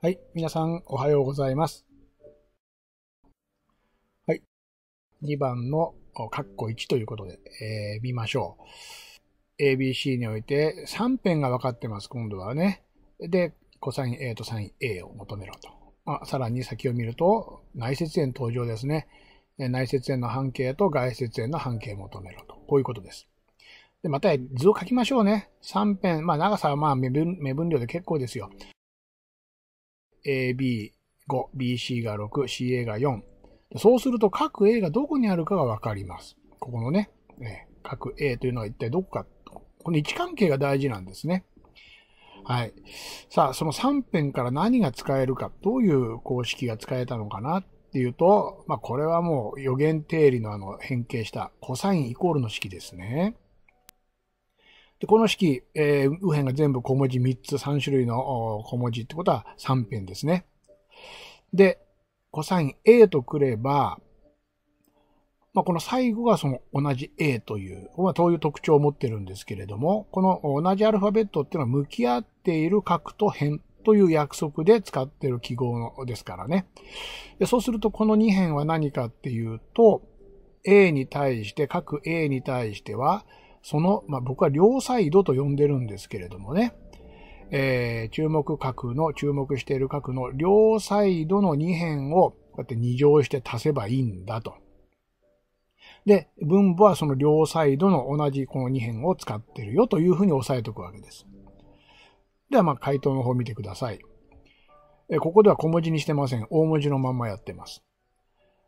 はい、皆さんおはようございます。はい、2番のカッコ1ということで、えー、見ましょう。ABC において3辺が分かってます、今度はね。で、コサイン A とサイン A を求めろと。まあ、さらに先を見ると、内接円登場ですね。内接円の半径と外接円の半径を求めろと。こういうことです。で、また図を書きましょうね。3辺、まあ長さはまあ目分目分量で結構ですよ。A、B、5、BC が6、CA が4。そうすると各 A がどこにあるかがわかります。ここのね、え各 A というのは一体どこか、この位置関係が大事なんですね。はい。さあ、その3辺から何が使えるか、どういう公式が使えたのかなっていうと、まあ、これはもう予言定理のあの変形したコサインイコールの式ですね。で、この式、えー、右辺が全部小文字3つ、3種類の小文字ってことは3辺ですね。で、コサイン A とくれば、まあ、この最後がその同じ A という、まあ、そういう特徴を持ってるんですけれども、この同じアルファベットっていうのは向き合っている角と辺という約束で使ってる記号ですからね。でそうするとこの2辺は何かっていうと、A に対して、各 A に対しては、その、まあ、僕は両サイドと呼んでるんですけれどもね、えー、注目角の、注目している角の両サイドの2辺を、こうやって2乗して足せばいいんだと。で、分母はその両サイドの同じこの2辺を使ってるよというふうに押さえておくわけです。では、ま回答の方見てください。ここでは小文字にしてません。大文字のまんまやってます。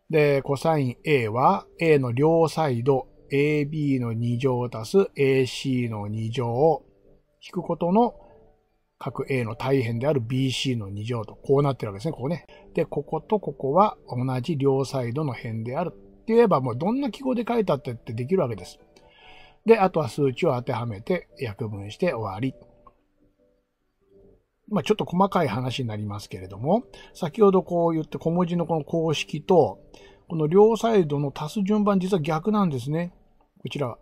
で、コサイン A は A の両サイド AB の2乗足す AC の2乗を引くことの各 A の大変である BC の2乗と、こうなってるわけですね、ここね。で、こことここは同じ両サイドの辺である。って言えば、もうどんな記号で書いたってってできるわけです。で、あとは数値を当てはめて約分して終わり。まあ、ちょっと細かい話になりますけれども、先ほどこう言って小文字のこの公式と、この両サイドの足す順番実は逆なんですね。こちら、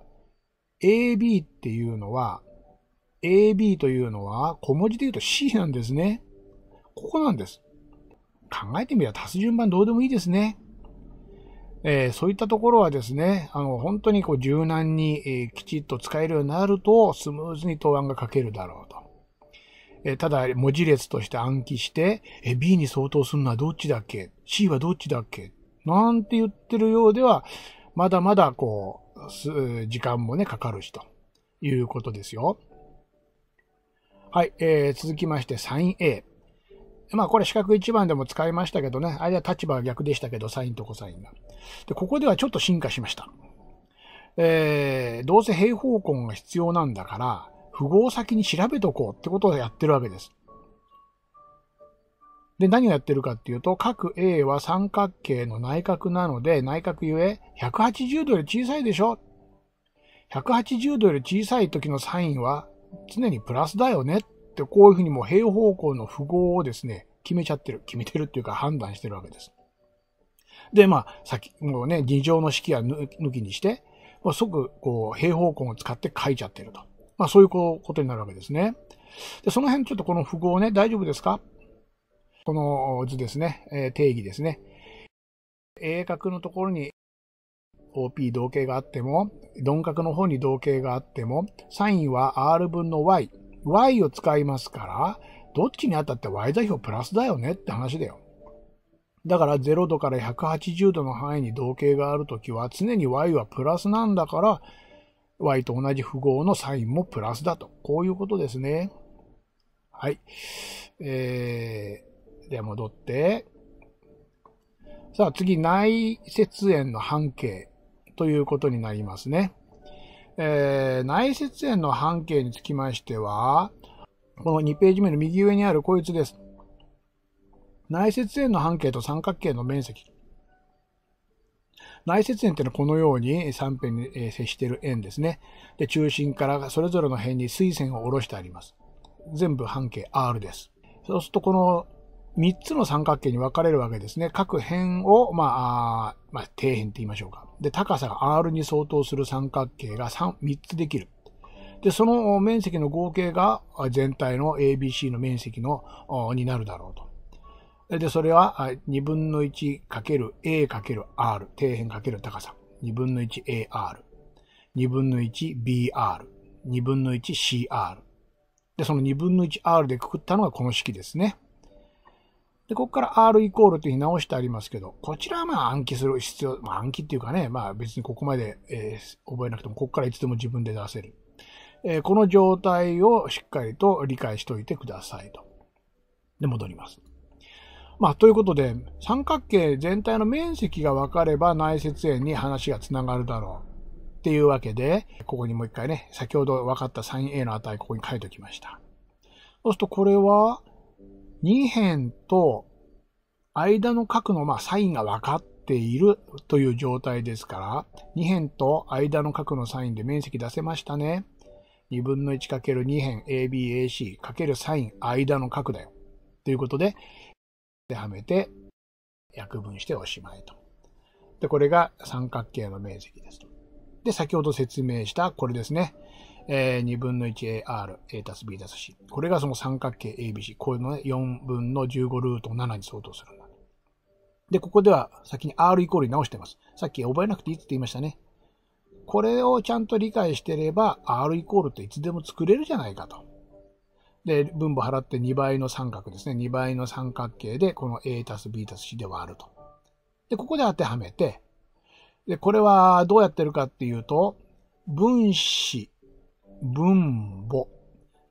AB っていうのは、AB というのは小文字で言うと C なんですね。ここなんです。考えてみれば足す順番どうでもいいですね。えー、そういったところはですね、あの、本当にこう柔軟に、えー、きちっと使えるようになると、スムーズに答案が書けるだろうと。えー、ただ、文字列として暗記して、え B に相当するのはどっちだっけ ?C はどっちだっけなんて言ってるようでは、まだまだこう、時間もね、かかるしということですよ。はい、えー、続きましてン a まあこれ四角一番でも使いましたけどね、あれは立場は逆でしたけど、サインとコサインが。で、ここではちょっと進化しました。えー、どうせ平方根が必要なんだから、符号先に調べとこうってことをやってるわけです。で、何をやってるかっていうと、角 A は三角形の内角なので、内角ゆえ、180度より小さいでしょ ?180 度より小さい時のサインは、常にプラスだよねって、こういうふうにもう平方向の符号をですね、決めちゃってる。決めてるっていうか判断してるわけです。で、まあ、先、もうね、2乗の式は抜きにして、まあ、即、こう、平方根を使って書いちゃってると。まあ、そういうことになるわけですね。で、その辺ちょっとこの符号ね、大丈夫ですかこの図ですね、え定義ですね。鋭角のところに OP 同型があっても、鈍角の方に同型があっても、サインは R 分の Y。Y を使いますから、どっちにあたって Y 座標プラスだよねって話だよ。だから0度から180度の範囲に同型があるときは、常に Y はプラスなんだから、Y と同じ符号のサインもプラスだと。こういうことですね。はい。えーで、戻って。さあ、次、内節炎の半径ということになりますね。えー、内節炎の半径につきましては、この2ページ目の右上にあるこいつです。内接円の半径と三角形の面積。内接円ってのはこのように3辺に接している円ですね。で、中心からそれぞれの辺に水線を下ろしてあります。全部半径 R です。そうするとこの3つの三角形に分かれるわけですね。各辺を、まあ、まあ、底辺って言いましょうか。で、高さが R に相当する三角形が 3, 三つできる。で、その面積の合計が全体の ABC の面積のになるだろうと。で、それは2分の 1×A×R、底辺×高さ。2分の 1AR、2分の 1BR、2分の 1CR。で、その2分の 1R でくくったのがこの式ですね。で、ここから R イコールというふうに直してありますけど、こちらはまあ暗記する必要、まあ暗記っていうかね、まあ別にここまで、えー、覚えなくても、ここからいつでも自分で出せる。えー、この状態をしっかりと理解しておいてくださいと。で、戻ります。まあ、ということで、三角形全体の面積が分かれば内接円に話がつながるだろう。っていうわけで、ここにもう一回ね、先ほど分かった sin A の値、ここに書いておきました。そうすると、これは、2辺と間の角の、まあ、サインが分かっているという状態ですから、2辺と間の角のサインで面積出せましたね。2分の1る2辺 ABAC かけるサイン間の角だよ。ということで、ではめて、約分しておしまいと。で、これが三角形の面積ですと。で、先ほど説明したこれですね。えー、2分の 1AR、A たす B たす C。これがその三角形 ABC。こういうのね、4分の15ルート7に相当するんだ。で、ここでは先に R イコールに直してます。さっき覚えなくていいって言いましたね。これをちゃんと理解してれば、R イコールっていつでも作れるじゃないかと。で、分母払って2倍の三角ですね。2倍の三角形で、この A たす B たす C で割ると。で、ここで当てはめて、で、これはどうやってるかっていうと、分子分母、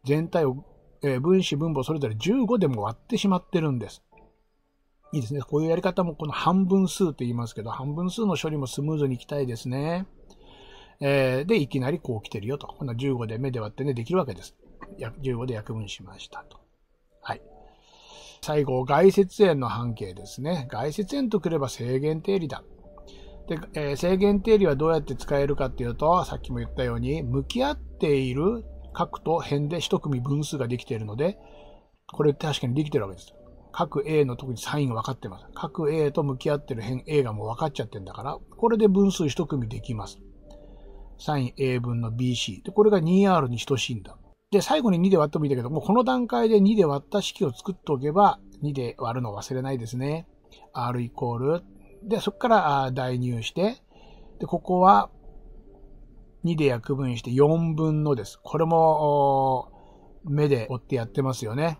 全体を、えー、分子分母それぞれ15でも割ってしまってるんです。いいですね。こういうやり方もこの半分数って言いますけど、半分数の処理もスムーズにいきたいですね。えー、で、いきなりこう来てるよと。こんな15で目で割ってね、できるわけです。15で約分しましたと。はい。最後、外接円の半径ですね。外接円とくれば制限定理だ。で、えー、制限定理はどうやって使えるかっていうと、さっきも言ったように、向き合っている角と辺で一組分数ができているので、これ確かにできてるわけです。角 A の特にサインが分かってます。角 A と向き合ってる辺 A がもう分かっちゃってるんだから、これで分数一組できます。サイン A 分の BC。で、これが 2R に等しいんだ。で、最後に2で割ってもいいんだけど、もうこの段階で2で割った式を作っておけば、2で割るのを忘れないですね。R イコールで、そこから代入して、で、ここは2で約分して4分のです。これも、目で追ってやってますよね。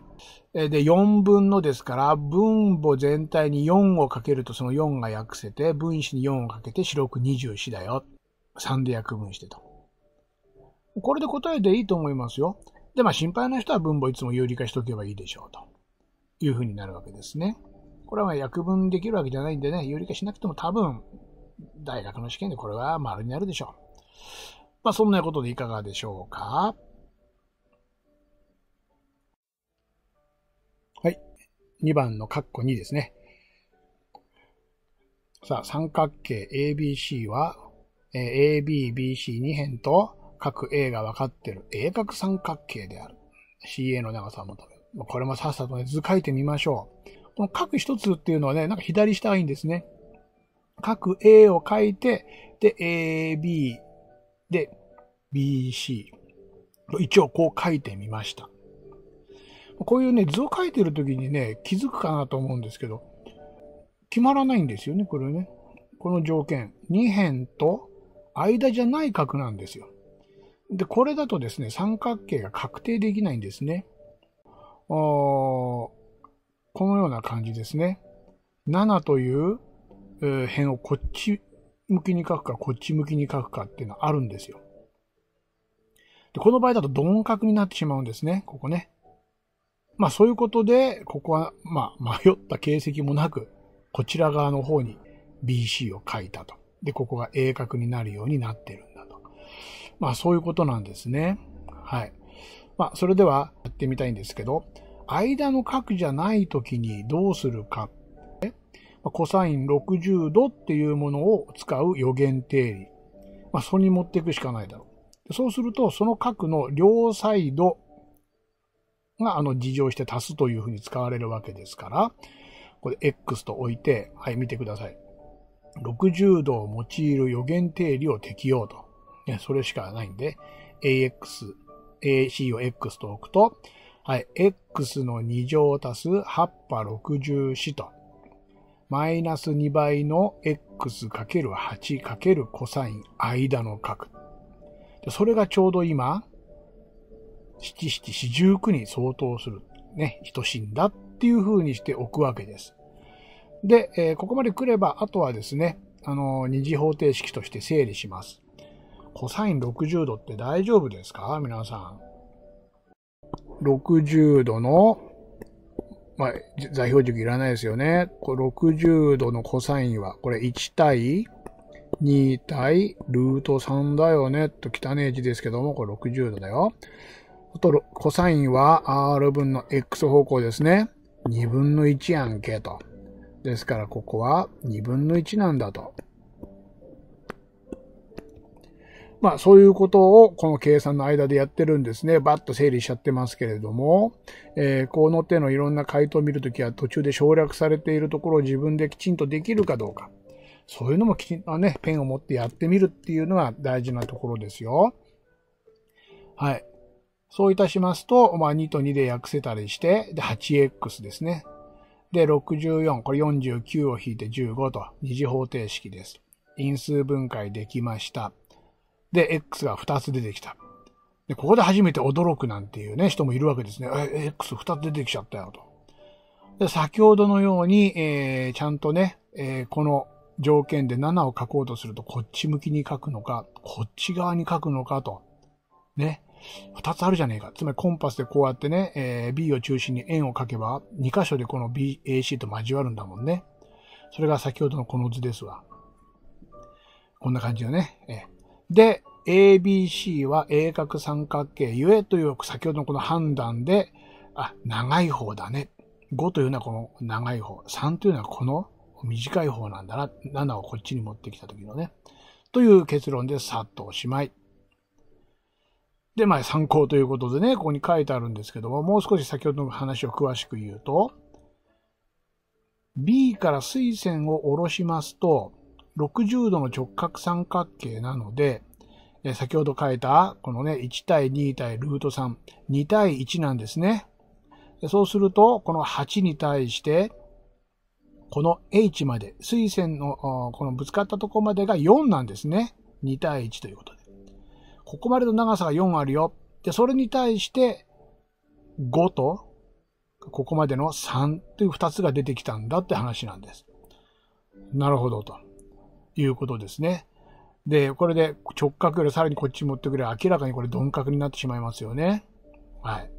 で、4分のですから、分母全体に4をかけるとその4が訳せて、分子に4をかけて白く24だよ。3で約分してと。これで答えでいいと思いますよ。で、まあ心配な人は分母いつも有理化しとけばいいでしょうというふうになるわけですね。これはまあ約分できるわけじゃないんでね、有利化しなくても多分、大学の試験でこれは丸になるでしょう。まあそんなことでいかがでしょうか。はい。2番のカッコ2ですね。さあ、三角形 ABC は、えー、ABBC2 辺と各 A が分かっている鋭角三角形である。CA の長さを求める。これもさっさとね、図書いてみましょう。この角一つっていうのはね、なんか左下がいいんですね。角 A を書いて、で、AB で BC 一応こう書いてみました。こういうね、図を書いてるときにね、気づくかなと思うんですけど、決まらないんですよね、これね。この条件。2辺と間じゃない角なんですよ。で、これだとですね、三角形が確定できないんですね。このような感じですね。7という辺をこっち向きに書くか、こっち向きに書くかっていうのはあるんですよ。でこの場合だと鈍角になってしまうんですね、ここね。まあそういうことで、ここは、まあ迷った形跡もなく、こちら側の方に BC を書いたと。で、ここが鋭角になるようになってるんだと。まあそういうことなんですね。はい。まあそれではやってみたいんですけど、間の角じゃない時にどうするか。コサイン60度っていうものを使う予言定理。まあ、それに持っていくしかないだろう。そうすると、その角の両サイドが、あの、事情して足すというふうに使われるわけですから、これ X と置いて、はい、見てください。60度を用いる予言定理を適用と。それしかないんで、AX、AC を X と置くと、はい、x の2乗足す8波64と、マイナス2倍の x×8× コサイン間の角。それがちょうど今、七七四十九に相当する、ね、等しいんだっていう風にしておくわけです。で、えー、ここまで来れば、あとはですね、あのー、二次方程式として整理します。コサイン60度って大丈夫ですか皆さん。60度の、まあ、座標軸いらないですよね。こ60度のコサインは、これ1対2対ルート3だよね。と汚ね字ですけども、これ60度だよ。あと、コサインは r 分の x 方向ですね。2分の1やんけと。ですから、ここは2分の1なんだと。まあそういうことをこの計算の間でやってるんですね。バッと整理しちゃってますけれども、えー、この手のいろんな回答を見るときは途中で省略されているところを自分できちんとできるかどうか。そういうのもきちんとね、ペンを持ってやってみるっていうのが大事なところですよ。はい。そういたしますと、まあ2と2で訳せたりして、で 8x ですね。で、64、これ49を引いて15と、二次方程式です。因数分解できました。で、X が2つ出てきた。で、ここで初めて驚くなんていうね、人もいるわけですね。え、X2 つ出てきちゃったよと。で、先ほどのように、えー、ちゃんとね、えー、この条件で7を書こうとすると、こっち向きに書くのか、こっち側に書くのかと。ね。2つあるじゃねえか。つまりコンパスでこうやってね、えー、B を中心に円を書けば、2箇所でこの BAC と交わるんだもんね。それが先ほどのこの図ですわ。こんな感じのね。えーで、ABC は鋭角三角形ゆえという先ほどのこの判断で、あ、長い方だね。5というのはこの長い方、3というのはこの短い方なんだな。7をこっちに持ってきた時のね。という結論でさっとおしまい。で、まあ参考ということでね、ここに書いてあるんですけども、もう少し先ほどの話を詳しく言うと、B から水線を下ろしますと、60度の直角三角形なので、え先ほど書いた、このね、1対2対ルート3、2対1なんですね。そうすると、この8に対して、この H まで、水線の、このぶつかったとこまでが4なんですね。2対1ということで。ここまでの長さが4あるよ。で、それに対して、5と、ここまでの3という2つが出てきたんだって話なんです。なるほどと。いうことですね。で、これで直角よりさらにこっち持ってくれば明らかにこれ鈍角になってしまいますよね。はい。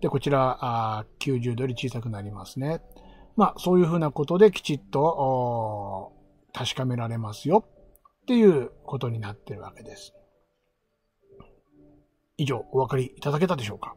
で、こちら、あ90度より小さくなりますね。まあ、そういうふうなことできちっと確かめられますよっていうことになってるわけです。以上、お分かりいただけたでしょうか